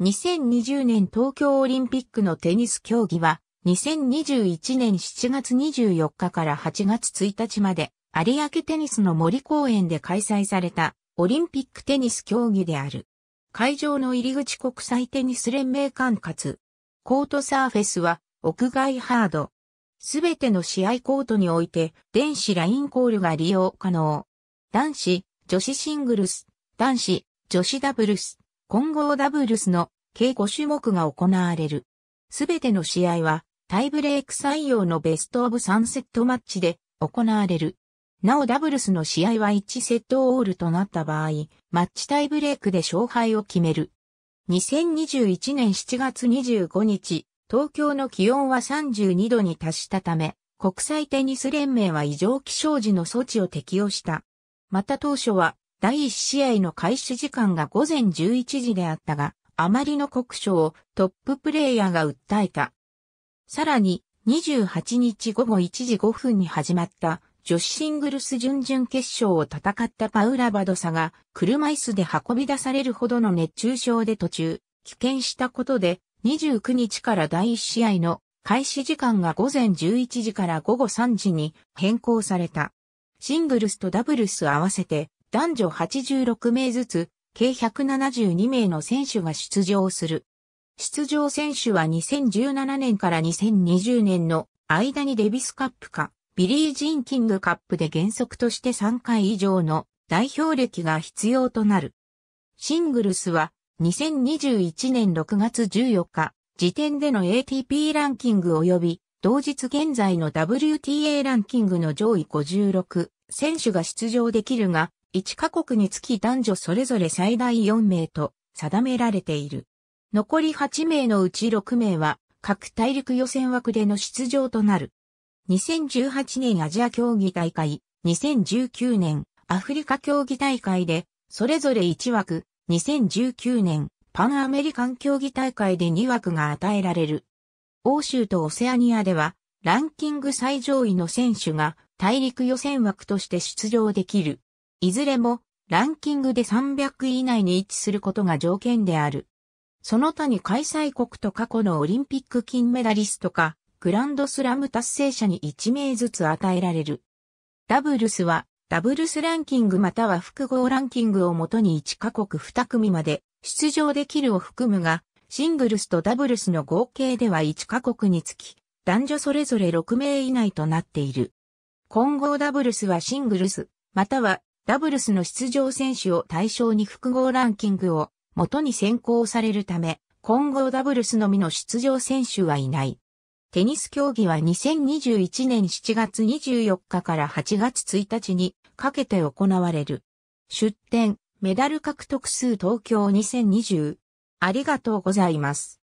2020年東京オリンピックのテニス競技は、2021年7月24日から8月1日まで、有明テニスの森公園で開催された、オリンピックテニス競技である。会場の入り口国際テニス連盟管轄。コートサーフェスは、屋外ハード。すべての試合コートにおいて、電子ラインコールが利用可能。男子、女子シングルス、男子、女子ダブルス、混合ダブルスの計5種目が行われる。すべての試合はタイブレーク採用のベストオブ3セットマッチで行われる。なおダブルスの試合は1セットオールとなった場合、マッチタイブレークで勝敗を決める。2021年7月25日、東京の気温は32度に達したため、国際テニス連盟は異常気象時の措置を適用した。また当初は第1試合の開始時間が午前11時であったが、あまりの酷暑をトッププレイヤーが訴えた。さらに、28日午後1時5分に始まった女子シングルス準々決勝を戦ったパウラ・バドサが車椅子で運び出されるほどの熱中症で途中、危険したことで29日から第1試合の開始時間が午前11時から午後3時に変更された。シングルスとダブルス合わせて男女86名ずつ、計172名の選手が出場する。出場選手は2017年から2020年の間にデビスカップか、ビリー・ジンキングカップで原則として3回以上の代表歴が必要となる。シングルスは2021年6月14日時点での ATP ランキング及び同日現在の WTA ランキングの上位56選手が出場できるが、1カ国につき男女それぞれ最大4名と定められている。残り8名のうち6名は各大陸予選枠での出場となる。2018年アジア競技大会、2019年アフリカ競技大会でそれぞれ1枠、2019年パンアメリカン競技大会で2枠が与えられる。欧州とオセアニアではランキング最上位の選手が大陸予選枠として出場できる。いずれもランキングで300位以内に位置することが条件である。その他に開催国と過去のオリンピック金メダリストか、グランドスラム達成者に1名ずつ与えられる。ダブルスは、ダブルスランキングまたは複合ランキングをもとに1カ国2組まで出場できるを含むが、シングルスとダブルスの合計では1カ国につき、男女それぞれ6名以内となっている。混合ダブルスはシングルス、またはダブルスの出場選手を対象に複合ランキングを元に選考されるため、混合ダブルスのみの出場選手はいない。テニス競技は2021年7月24日から8月1日にかけて行われる。出展、メダル獲得数東京2020。ありがとうございます。